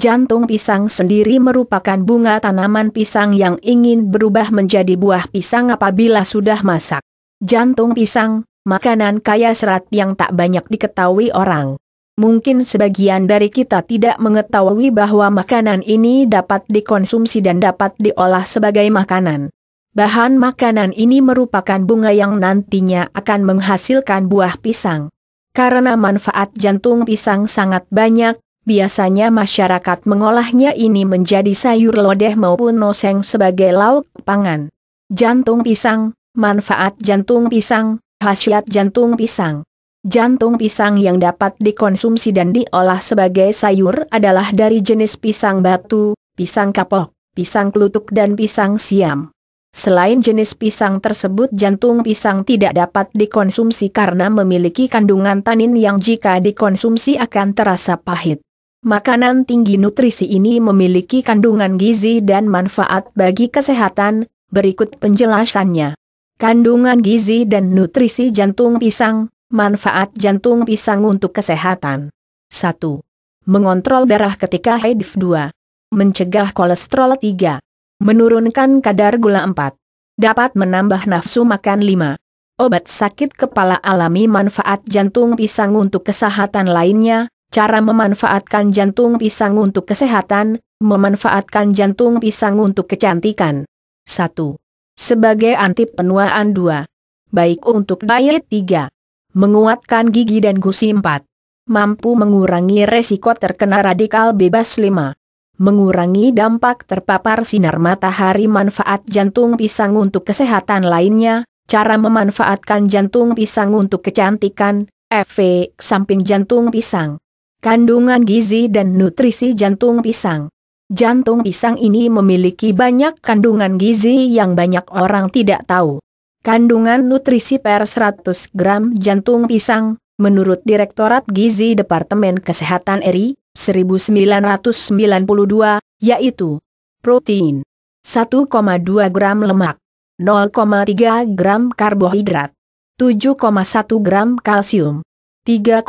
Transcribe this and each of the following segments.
Jantung pisang sendiri merupakan bunga tanaman pisang yang ingin berubah menjadi buah pisang apabila sudah masak. Jantung pisang, makanan kaya serat yang tak banyak diketahui orang. Mungkin sebagian dari kita tidak mengetahui bahwa makanan ini dapat dikonsumsi dan dapat diolah sebagai makanan. Bahan makanan ini merupakan bunga yang nantinya akan menghasilkan buah pisang. Karena manfaat jantung pisang sangat banyak, biasanya masyarakat mengolahnya ini menjadi sayur lodeh maupun noseng sebagai lauk pangan. Jantung pisang, manfaat jantung pisang, khasiat jantung pisang. Jantung pisang yang dapat dikonsumsi dan diolah sebagai sayur adalah dari jenis pisang batu, pisang kapok, pisang kelutuk dan pisang siam. Selain jenis pisang tersebut jantung pisang tidak dapat dikonsumsi karena memiliki kandungan tanin yang jika dikonsumsi akan terasa pahit. Makanan tinggi nutrisi ini memiliki kandungan gizi dan manfaat bagi kesehatan, berikut penjelasannya. Kandungan gizi dan nutrisi jantung pisang, manfaat jantung pisang untuk kesehatan. 1. Mengontrol darah ketika HIF 2. Mencegah kolesterol 3. Menurunkan kadar gula 4. Dapat menambah nafsu makan 5. Obat sakit kepala alami manfaat jantung pisang untuk kesehatan lainnya, Cara memanfaatkan jantung pisang untuk kesehatan, memanfaatkan jantung pisang untuk kecantikan. 1. Sebagai anti penuaan 2. Baik untuk diet 3. Menguatkan gigi dan gusi 4. Mampu mengurangi resiko terkena radikal bebas 5. Mengurangi dampak terpapar sinar matahari manfaat jantung pisang untuk kesehatan lainnya, cara memanfaatkan jantung pisang untuk kecantikan, efek samping jantung pisang kandungan gizi dan nutrisi jantung pisang. Jantung pisang ini memiliki banyak kandungan gizi yang banyak orang tidak tahu. Kandungan nutrisi per 100 gram jantung pisang, menurut Direktorat Gizi Departemen Kesehatan RI, 1992, yaitu protein, 1,2 gram lemak, 0,3 gram karbohidrat, 7,1 gram kalsium, 3,0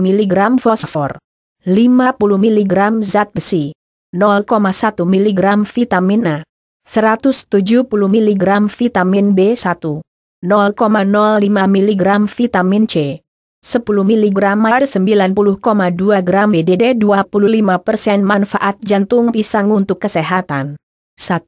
mg fosfor, 50 mg zat besi, 0,1 mg vitamin A, 170 mg vitamin B1, 0,05 mg vitamin C, 10 mg air 90,2 gram BDD e 25% manfaat jantung pisang untuk kesehatan. 1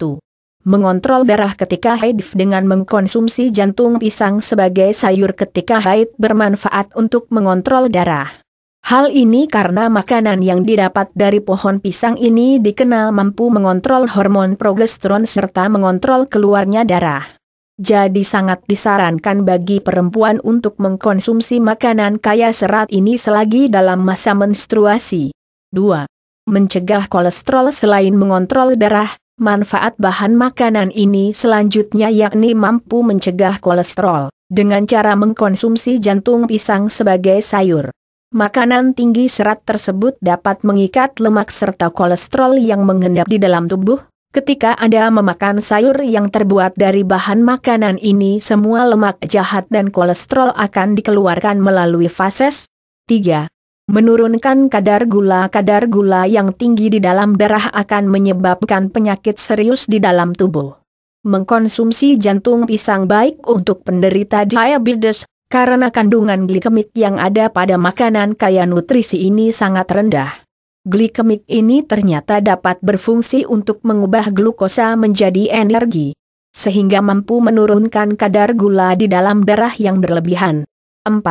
mengontrol darah ketika haid dengan mengkonsumsi jantung pisang sebagai sayur ketika haid bermanfaat untuk mengontrol darah. Hal ini karena makanan yang didapat dari pohon pisang ini dikenal mampu mengontrol hormon progesteron serta mengontrol keluarnya darah. Jadi sangat disarankan bagi perempuan untuk mengkonsumsi makanan kaya serat ini selagi dalam masa menstruasi. 2. Mencegah kolesterol selain mengontrol darah, Manfaat bahan makanan ini selanjutnya yakni mampu mencegah kolesterol, dengan cara mengkonsumsi jantung pisang sebagai sayur. Makanan tinggi serat tersebut dapat mengikat lemak serta kolesterol yang mengendap di dalam tubuh, Ketika Anda memakan sayur yang terbuat dari bahan makanan ini semua lemak jahat dan kolesterol akan dikeluarkan melalui fases. 3. Menurunkan kadar gula Kadar gula yang tinggi di dalam darah akan menyebabkan penyakit serius di dalam tubuh. Mengkonsumsi jantung pisang baik untuk penderita diabetes, karena kandungan glikemik yang ada pada makanan kaya nutrisi ini sangat rendah. Glikemik ini ternyata dapat berfungsi untuk mengubah glukosa menjadi energi, sehingga mampu menurunkan kadar gula di dalam darah yang berlebihan. 4.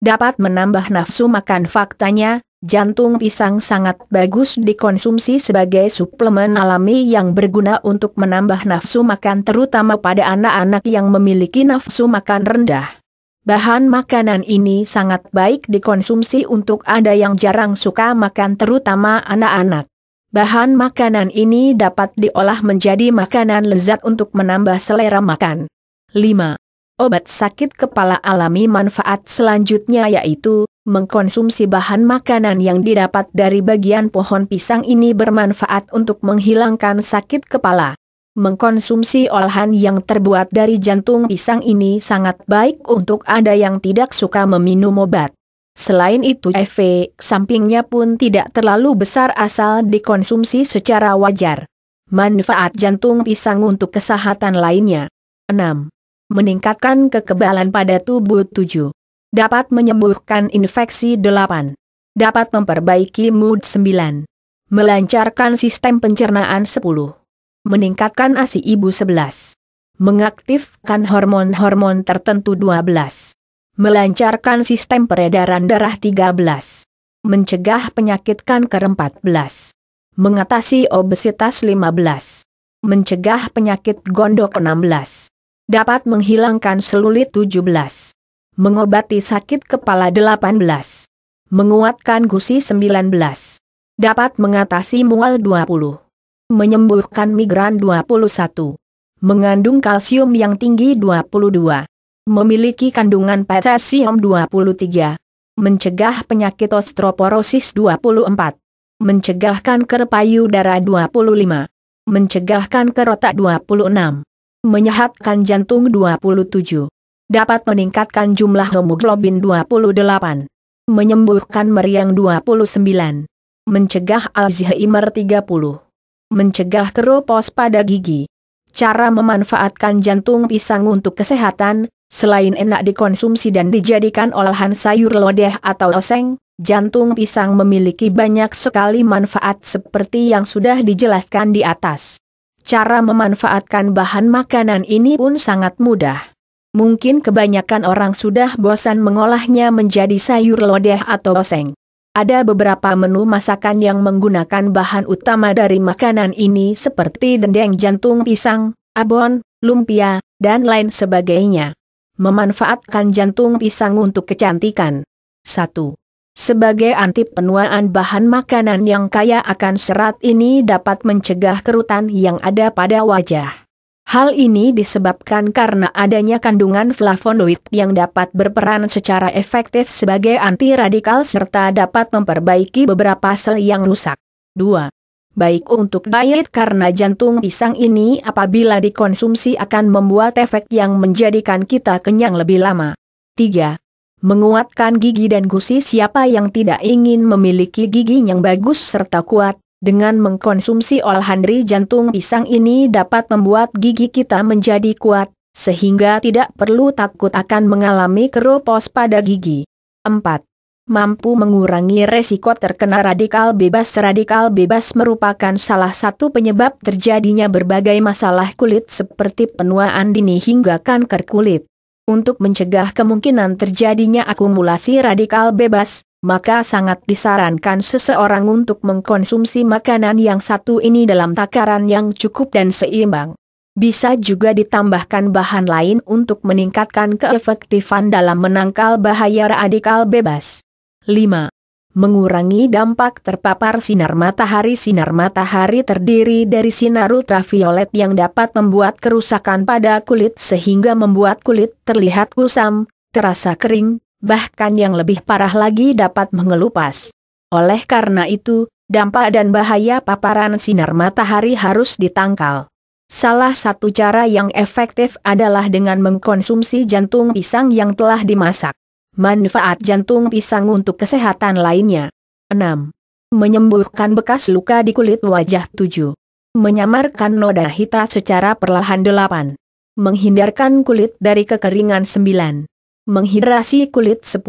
Dapat menambah nafsu makan faktanya, jantung pisang sangat bagus dikonsumsi sebagai suplemen alami yang berguna untuk menambah nafsu makan terutama pada anak-anak yang memiliki nafsu makan rendah. Bahan makanan ini sangat baik dikonsumsi untuk Anda yang jarang suka makan terutama anak-anak. Bahan makanan ini dapat diolah menjadi makanan lezat untuk menambah selera makan. 5. Obat sakit kepala alami manfaat selanjutnya yaitu, mengkonsumsi bahan makanan yang didapat dari bagian pohon pisang ini bermanfaat untuk menghilangkan sakit kepala. Mengkonsumsi olahan yang terbuat dari jantung pisang ini sangat baik untuk Anda yang tidak suka meminum obat. Selain itu efek sampingnya pun tidak terlalu besar asal dikonsumsi secara wajar. Manfaat jantung pisang untuk kesehatan lainnya. 6 meningkatkan kekebalan pada tubuh 7. Dapat menyembuhkan infeksi 8. Dapat memperbaiki mood 9. Melancarkan sistem pencernaan 10. Meningkatkan ASI ibu 11. Mengaktifkan hormon-hormon tertentu 12. Melancarkan sistem peredaran darah 13. Mencegah penyakit kanker 14. Mengatasi obesitas 15. Mencegah penyakit gondok 16 dapat menghilangkan selulit 17. Mengobati sakit kepala 18. Menguatkan gusi 19. Dapat mengatasi mual 20. Menyembuhkan migran 21. Mengandung kalsium yang tinggi 22. Memiliki kandungan potasium 23. Mencegah penyakit osteoporosis 24. Mencegah kanker payudara 25. Mencegah kanker otak 26 menyehatkan jantung 27, dapat meningkatkan jumlah hemoglobin 28, menyembuhkan meriang 29, mencegah Alzheimer 30, mencegah keropos pada gigi. Cara memanfaatkan jantung pisang untuk kesehatan, selain enak dikonsumsi dan dijadikan olahan sayur lodeh atau oseng, jantung pisang memiliki banyak sekali manfaat seperti yang sudah dijelaskan di atas. Cara memanfaatkan bahan makanan ini pun sangat mudah. Mungkin kebanyakan orang sudah bosan mengolahnya menjadi sayur lodeh atau oseng. Ada beberapa menu masakan yang menggunakan bahan utama dari makanan ini seperti dendeng jantung pisang, abon, lumpia, dan lain sebagainya. Memanfaatkan jantung pisang untuk kecantikan. 1. Sebagai anti penuaan bahan makanan yang kaya akan serat ini dapat mencegah kerutan yang ada pada wajah. Hal ini disebabkan karena adanya kandungan flavonoid yang dapat berperan secara efektif sebagai anti radikal serta dapat memperbaiki beberapa sel yang rusak. 2. Baik untuk diet karena jantung pisang ini apabila dikonsumsi akan membuat efek yang menjadikan kita kenyang lebih lama. 3 menguatkan gigi dan gusi siapa yang tidak ingin memiliki gigi yang bagus serta kuat, dengan mengkonsumsi olahan dari jantung pisang ini dapat membuat gigi kita menjadi kuat, sehingga tidak perlu takut akan mengalami keropos pada gigi. 4. Mampu mengurangi resiko terkena radikal bebas Radikal bebas merupakan salah satu penyebab terjadinya berbagai masalah kulit seperti penuaan dini hingga kanker kulit untuk mencegah kemungkinan terjadinya akumulasi radikal bebas, maka sangat disarankan seseorang untuk mengkonsumsi makanan yang satu ini dalam takaran yang cukup dan seimbang. Bisa juga ditambahkan bahan lain untuk meningkatkan keefektifan dalam menangkal bahaya radikal bebas. 5 mengurangi dampak terpapar sinar matahari. Sinar matahari terdiri dari sinar ultraviolet yang dapat membuat kerusakan pada kulit sehingga membuat kulit terlihat kusam, terasa kering, bahkan yang lebih parah lagi dapat mengelupas. Oleh karena itu, dampak dan bahaya paparan sinar matahari harus ditangkal. Salah satu cara yang efektif adalah dengan mengkonsumsi jantung pisang yang telah dimasak. Manfaat jantung pisang untuk kesehatan lainnya. 6. Menyembuhkan bekas luka di kulit wajah 7. Menyamarkan noda hitam secara perlahan 8. Menghindarkan kulit dari kekeringan 9. Menghidrasi kulit 10.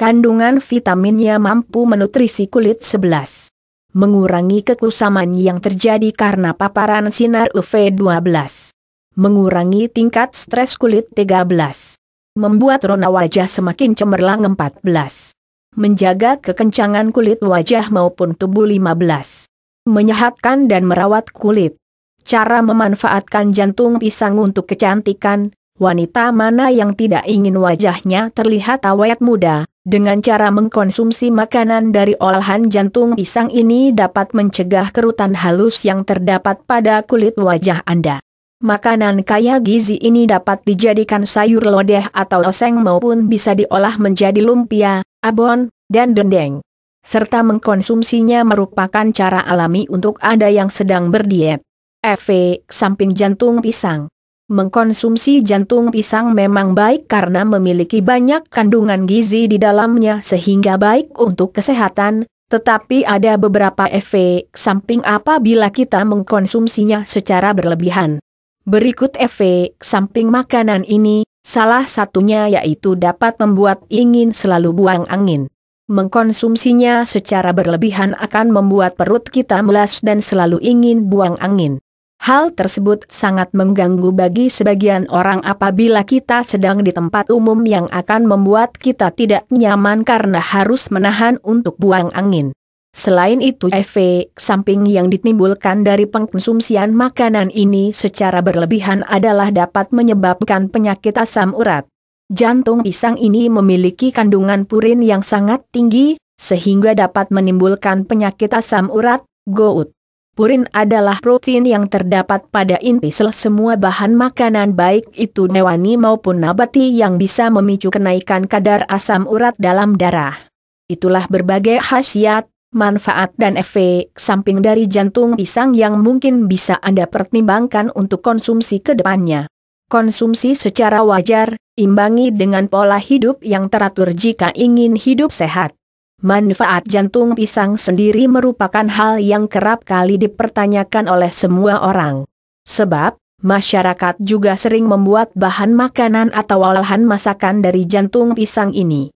Kandungan vitaminnya mampu menutrisi kulit 11. Mengurangi kekusaman yang terjadi karena paparan sinar UV 12. Mengurangi tingkat stres kulit 13 membuat rona wajah semakin cemerlang 14. Menjaga kekencangan kulit wajah maupun tubuh 15. Menyehatkan dan merawat kulit. Cara memanfaatkan jantung pisang untuk kecantikan, wanita mana yang tidak ingin wajahnya terlihat awet muda, dengan cara mengkonsumsi makanan dari olahan jantung pisang ini dapat mencegah kerutan halus yang terdapat pada kulit wajah Anda. Makanan kaya gizi ini dapat dijadikan sayur lodeh atau oseng maupun bisa diolah menjadi lumpia, abon, dan dendeng. Serta mengkonsumsinya merupakan cara alami untuk ada yang sedang berdiet. Efek samping jantung pisang. Mengkonsumsi jantung pisang memang baik karena memiliki banyak kandungan gizi di dalamnya sehingga baik untuk kesehatan, tetapi ada beberapa efek samping apabila kita mengkonsumsinya secara berlebihan. Berikut efek samping makanan ini, salah satunya yaitu dapat membuat ingin selalu buang angin. Mengkonsumsinya secara berlebihan akan membuat perut kita melas dan selalu ingin buang angin. Hal tersebut sangat mengganggu bagi sebagian orang apabila kita sedang di tempat umum yang akan membuat kita tidak nyaman karena harus menahan untuk buang angin. Selain itu efek samping yang ditimbulkan dari pengkonsumsian makanan ini secara berlebihan adalah dapat menyebabkan penyakit asam urat. Jantung pisang ini memiliki kandungan purin yang sangat tinggi, sehingga dapat menimbulkan penyakit asam urat, gout. Purin adalah protein yang terdapat pada inti sel semua bahan makanan baik itu newani maupun nabati yang bisa memicu kenaikan kadar asam urat dalam darah. Itulah berbagai khasiat manfaat dan efek samping dari jantung pisang yang mungkin bisa Anda pertimbangkan untuk konsumsi ke depannya. Konsumsi secara wajar, imbangi dengan pola hidup yang teratur jika ingin hidup sehat. Manfaat jantung pisang sendiri merupakan hal yang kerap kali dipertanyakan oleh semua orang. Sebab, masyarakat juga sering membuat bahan makanan atau olahan masakan dari jantung pisang ini.